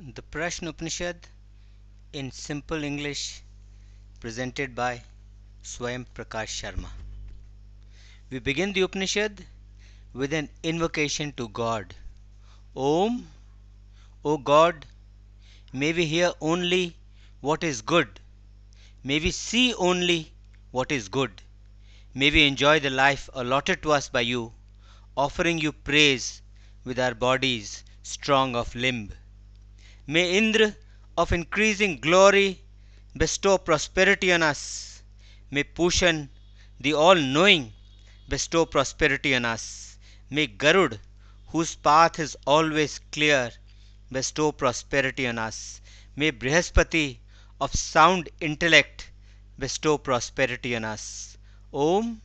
The Prashna Upanishad in simple English presented by Swayam Prakash Sharma. We begin the Upanishad with an invocation to God. Om, O God, may we hear only what is good. May we see only what is good. May we enjoy the life allotted to us by you, offering you praise with our bodies strong of limb May Indra of increasing glory bestow prosperity on us. May Pushan, the all knowing, bestow prosperity on us. May Garud, whose path is always clear, bestow prosperity on us. May Brihaspati of sound intellect bestow prosperity on us. Om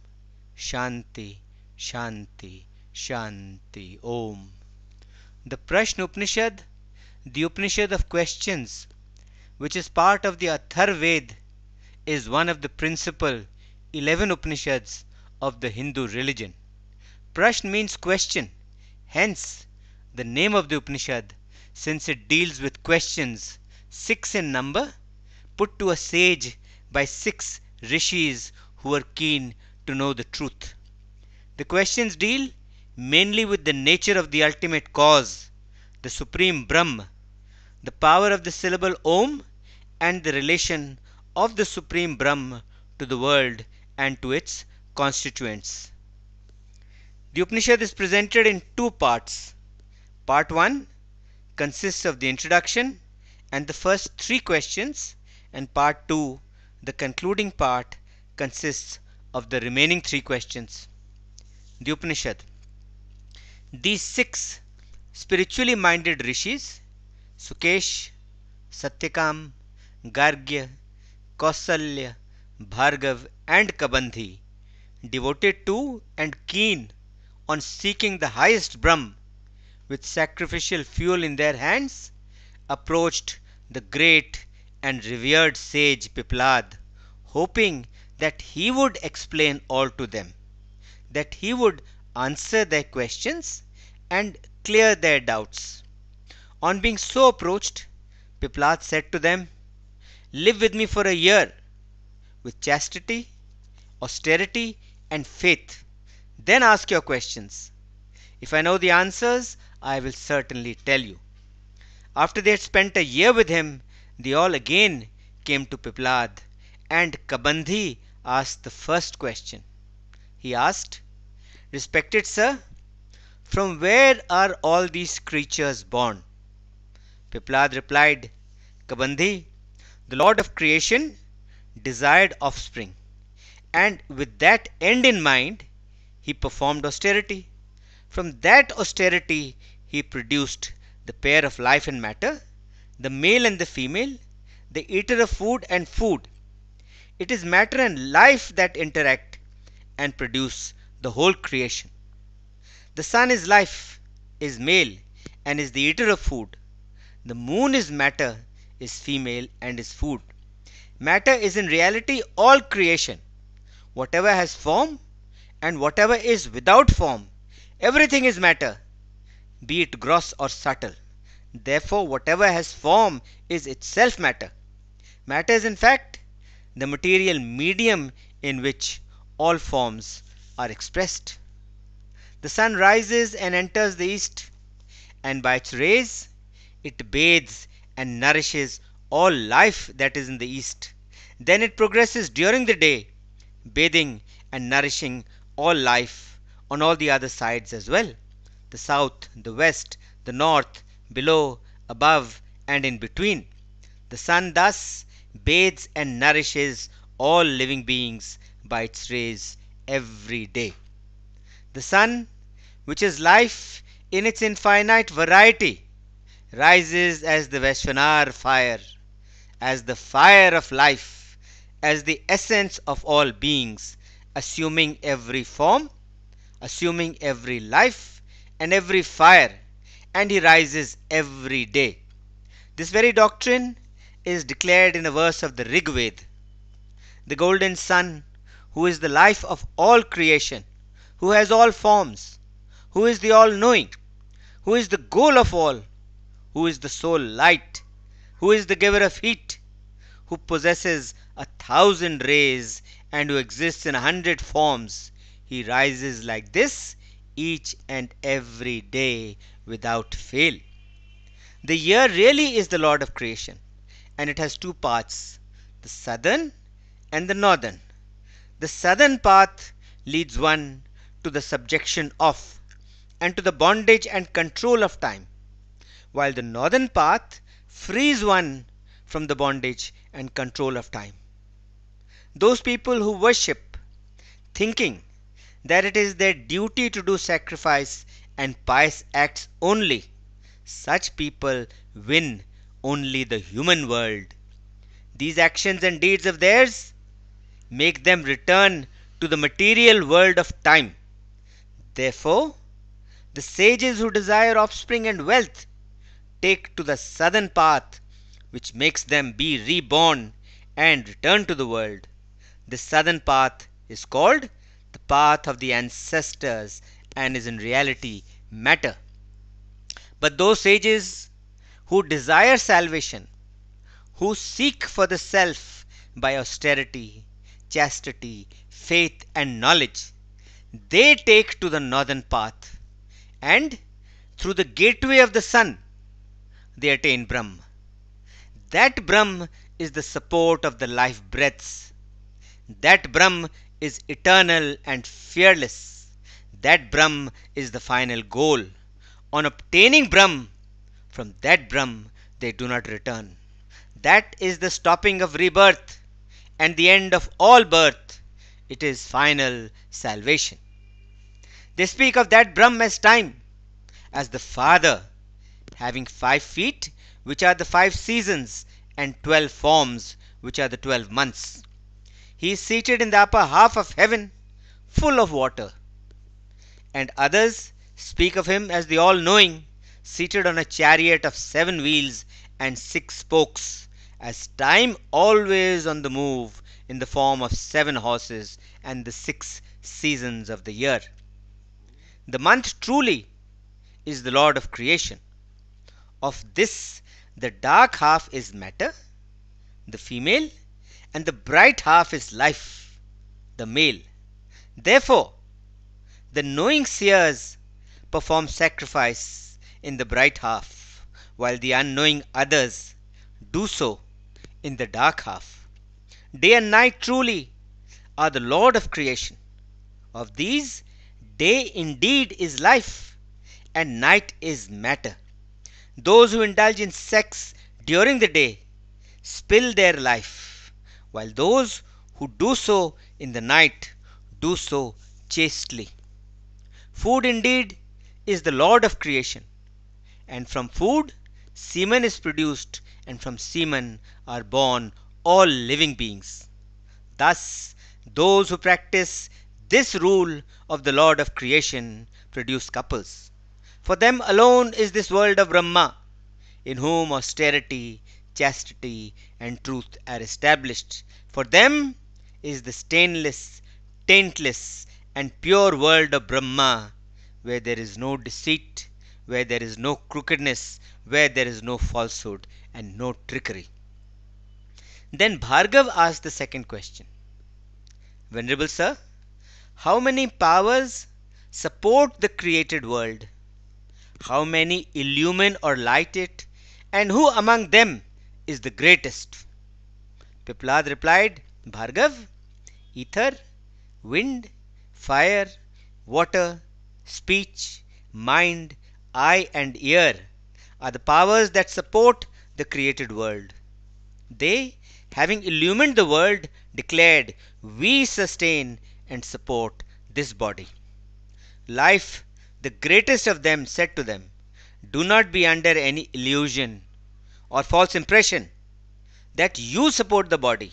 Shanti, Shanti, Shanti, Om. The Prashna Upanishad the Upanishad of Questions, which is part of the Atharvaveda, is one of the principal 11 Upanishads of the Hindu religion. Prashn means question, hence the name of the Upanishad, since it deals with questions, six in number, put to a sage by six rishis who were keen to know the truth. The questions deal mainly with the nature of the ultimate cause, the supreme Brahma, the power of the syllable Om and the relation of the Supreme Brahm to the world and to its constituents. The Upanishad is presented in two parts. Part 1 consists of the introduction and the first three questions, and part 2, the concluding part, consists of the remaining three questions. The Upanishad. These six spiritually minded rishis Sukesh, Satyakam, Gargya, Kausalya, Bhargav, and Kabandhi, devoted to and keen on seeking the highest Brahm, with sacrificial fuel in their hands, approached the great and revered sage Piplad, hoping that he would explain all to them, that he would answer their questions and clear their doubts. On being so approached, Piplat said to them, Live with me for a year with chastity, austerity, and faith. Then ask your questions. If I know the answers, I will certainly tell you. After they had spent a year with him, they all again came to Piplad, and Kabandhi asked the first question. He asked, Respected sir, from where are all these creatures born? Pipalad replied, Kabandhi, the Lord of creation desired offspring, and with that end in mind, he performed austerity. From that austerity, he produced the pair of life and matter, the male and the female, the eater of food and food. It is matter and life that interact and produce the whole creation. The sun is life, is male, and is the eater of food. The moon is matter, is female, and is food. Matter is in reality all creation. Whatever has form and whatever is without form, everything is matter, be it gross or subtle. Therefore, whatever has form is itself matter. Matter is, in fact, the material medium in which all forms are expressed. The sun rises and enters the east, and by its rays it bathes and nourishes all life that is in the east. Then it progresses during the day, bathing and nourishing all life on all the other sides as well the south, the west, the north, below, above, and in between. The sun thus bathes and nourishes all living beings by its rays every day. The sun, which is life in its infinite variety, rises as the Vaishwanar fire, as the fire of life, as the essence of all beings, assuming every form, assuming every life and every fire, and he rises every day. This very doctrine is declared in a verse of the Rig Veda. The golden sun, who is the life of all creation, who has all forms, who is the all knowing, who is the goal of all, who is the sole light, who is the giver of heat, who possesses a thousand rays and who exists in a hundred forms. He rises like this each and every day without fail. The year really is the Lord of creation and it has two paths the southern and the northern. The southern path leads one to the subjection of and to the bondage and control of time while the northern path frees one from the bondage and control of time. Those people who worship, thinking that it is their duty to do sacrifice and pious acts only, such people win only the human world. These actions and deeds of theirs make them return to the material world of time. Therefore, the sages who desire offspring and wealth take to the southern path, which makes them be reborn and return to the world. The southern path is called the path of the ancestors and is in reality matter. But those sages who desire salvation, who seek for the self by austerity, chastity, faith, and knowledge, they take to the northern path, and through the gateway of the sun, they attain Brahm. That Brahm is the support of the life breaths. That Brahm is eternal and fearless. That Brahm is the final goal. On obtaining Brahm, from that Brahm they do not return. That is the stopping of rebirth and the end of all birth. It is final salvation. They speak of that Brahm as time, as the father having five feet, which are the five seasons, and twelve forms, which are the twelve months. He is seated in the upper half of heaven, full of water. And others speak of him as the all knowing, seated on a chariot of seven wheels and six spokes, as time always on the move in the form of seven horses and the six seasons of the year. The month truly is the Lord of creation. Of this the dark half is matter, the female, and the bright half is life, the male. Therefore, the knowing seers perform sacrifice in the bright half, while the unknowing others do so in the dark half. Day and night truly are the Lord of creation. Of these, day indeed is life, and night is matter. Those who indulge in sex during the day spill their life, while those who do so in the night do so chastely. Food indeed is the lord of creation, and from food semen is produced, and from semen are born all living beings. Thus, those who practice this rule of the Lord of creation produce couples for them alone is this world of Brahma, in whom austerity, chastity, and truth are established. For them is the stainless, taintless, and pure world of Brahma, where there is no deceit, where there is no crookedness, where there is no falsehood and no trickery. Then Bhargav asked the second question Venerable Sir, how many powers support the created world how many illumine or light it, and who among them is the greatest? Pipalad replied, Bhargav, ether, wind, fire, water, speech, mind, eye, and ear are the powers that support the created world. They, having illumined the world, declared, We sustain and support this body. Life the greatest of them said to them, Do not be under any illusion or false impression that you support the body.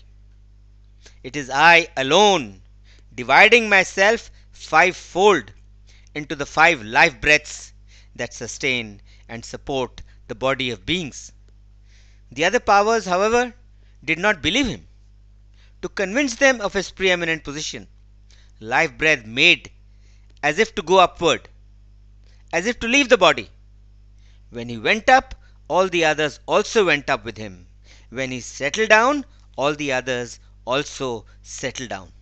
It is I alone, dividing myself fivefold into the five life breaths that sustain and support the body of beings. The other powers, however, did not believe him. To convince them of his preeminent position, life breath made as if to go upward as if to leave the body. When he went up, all the others also went up with him. When he settled down, all the others also settled down.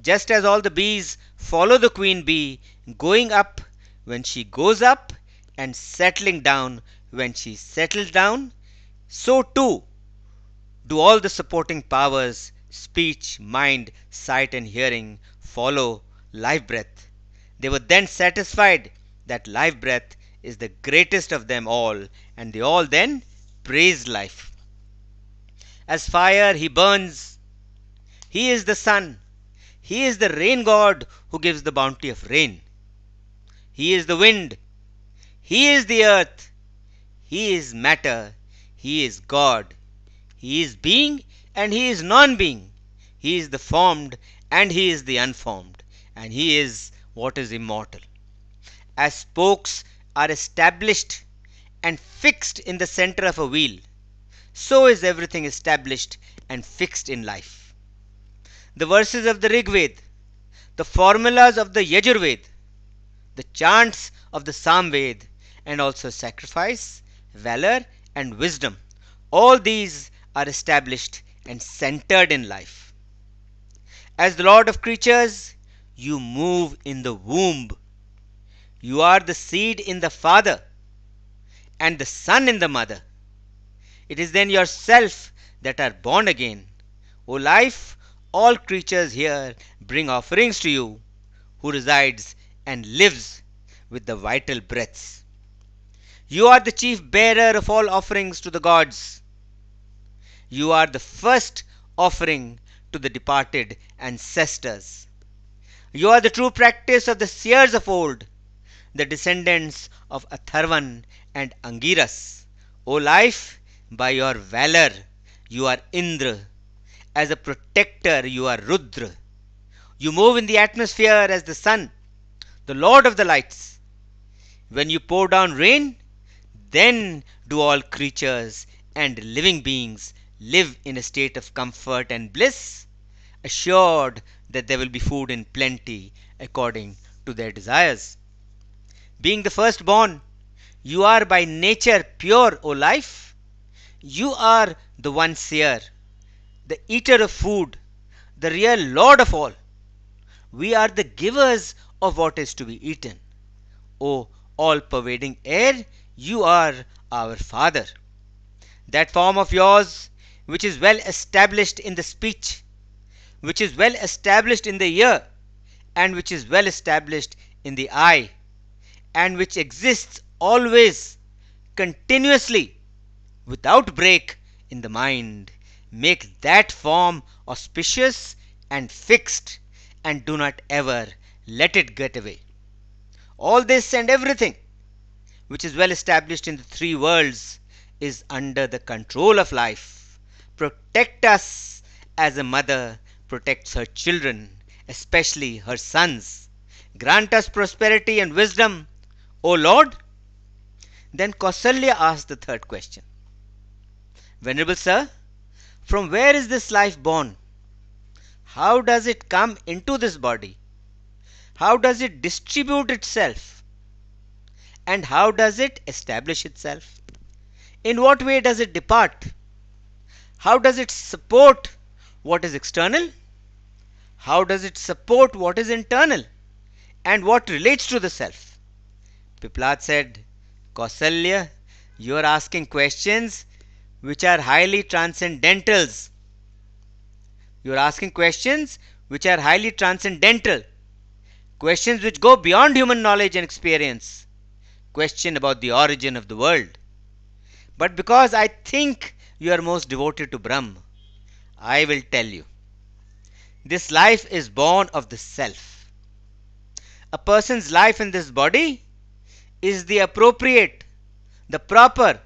Just as all the bees follow the queen bee, going up when she goes up and settling down when she settles down, so too do all the supporting powers speech, mind, sight, and hearing follow life breath. They were then satisfied that life breath is the greatest of them all, and they all then praise life. As fire, he burns. He is the sun. He is the rain god who gives the bounty of rain. He is the wind. He is the earth. He is matter. He is God. He is being and he is non being. He is the formed and he is the unformed. And he is what is immortal as spokes are established and fixed in the center of a wheel, so is everything established and fixed in life. The verses of the Rig Veda, the formulas of the Yajur Veda, the chants of the Sam Veda, and also sacrifice, valor, and wisdom, all these are established and centered in life. As the Lord of creatures, you move in the womb you are the seed in the Father and the Son in the Mother. It is then yourself that are born again. O life, all creatures here bring offerings to you, who resides and lives with the vital breaths. You are the chief bearer of all offerings to the gods. You are the first offering to the departed ancestors. You are the true practice of the seers of old, the descendants of Atharvan and Angiras. O life, by your valor you are Indra, as a protector you are Rudra. You move in the atmosphere as the sun, the lord of the lights. When you pour down rain, then do all creatures and living beings live in a state of comfort and bliss, assured that there will be food in plenty according to their desires being the firstborn, you are by nature pure, O life. You are the one seer, the eater of food, the real lord of all. We are the givers of what is to be eaten. O all pervading air, you are our Father. That form of yours, which is well established in the speech, which is well established in the ear, and which is well established in the eye and which exists always, continuously, without break in the mind. Make that form auspicious and fixed, and do not ever let it get away. All this and everything, which is well established in the three worlds, is under the control of life. Protect us as a mother protects her children, especially her sons. Grant us prosperity and wisdom O Lord? Then Kausalya asked the third question. Venerable Sir, from where is this life born? How does it come into this body? How does it distribute itself? And how does it establish itself? In what way does it depart? How does it support what is external? How does it support what is internal? And what relates to the self? Piplat said, Kausalya, you are asking questions which are highly transcendentals. You are asking questions which are highly transcendental. Questions which go beyond human knowledge and experience. Question about the origin of the world. But because I think you are most devoted to Brahma, I will tell you. This life is born of the self. A person's life in this body is the appropriate, the proper,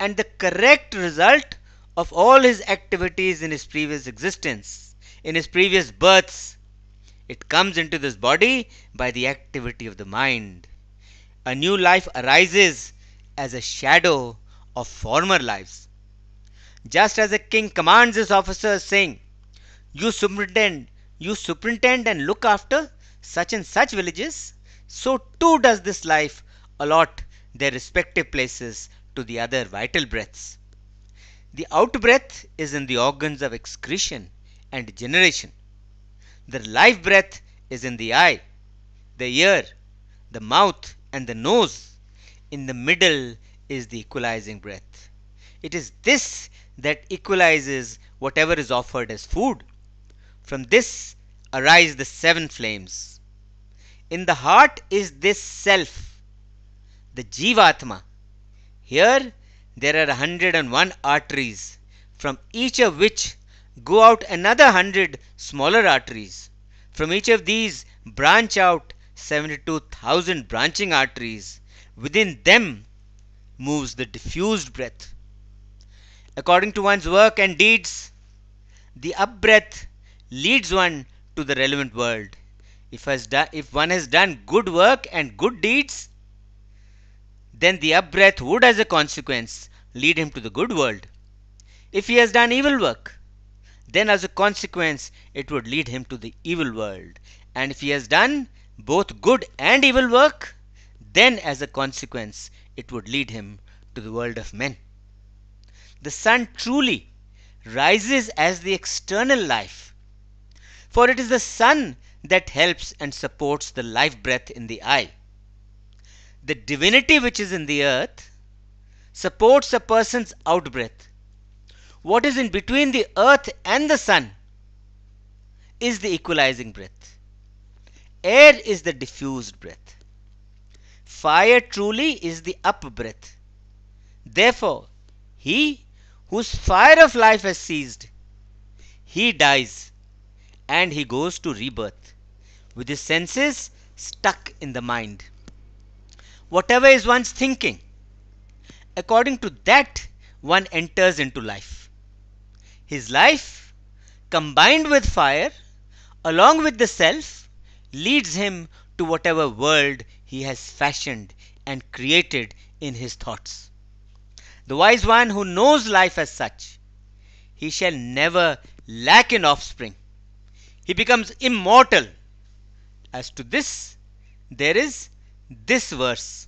and the correct result of all his activities in his previous existence, in his previous births. It comes into this body by the activity of the mind. A new life arises as a shadow of former lives. Just as a king commands his officers, saying, You superintend, you superintend and look after such and such villages, so too does this life allot their respective places to the other vital breaths. The out-breath is in the organs of excretion and generation. The life breath is in the eye, the ear, the mouth and the nose. In the middle is the equalizing breath. It is this that equalizes whatever is offered as food. From this arise the seven flames. In the heart is this self the Jivatma. Here there are 101 arteries, from each of which go out another 100 smaller arteries. From each of these branch out 72,000 branching arteries. Within them moves the diffused breath. According to one's work and deeds, the up breath leads one to the relevant world. If, has if one has done good work and good deeds, then the upbreath would as a consequence lead him to the good world. If he has done evil work, then as a consequence it would lead him to the evil world. And if he has done both good and evil work, then as a consequence it would lead him to the world of men. The sun truly rises as the external life, for it is the sun that helps and supports the life breath in the eye the divinity which is in the earth supports a person's outbreath. What is in between the earth and the sun is the equalizing breath. Air is the diffused breath. Fire truly is the up breath. Therefore, he whose fire of life has ceased, he dies and he goes to rebirth with his senses stuck in the mind whatever is one's thinking. According to that, one enters into life. His life, combined with fire, along with the self, leads him to whatever world he has fashioned and created in his thoughts. The wise one who knows life as such, he shall never lack in offspring. He becomes immortal. As to this, there is this verse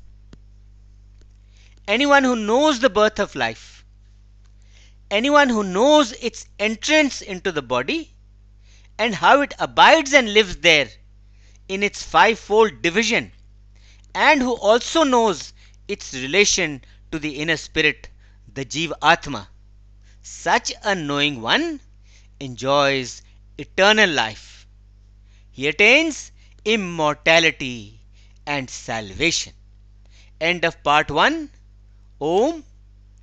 Anyone who knows the birth of life, anyone who knows its entrance into the body and how it abides and lives there in its fivefold division, and who also knows its relation to the inner spirit, the Jiva Atma, such a knowing one enjoys eternal life. He attains immortality and salvation. End of part 1. Om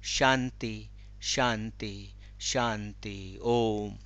Shanti, Shanti, Shanti, Om.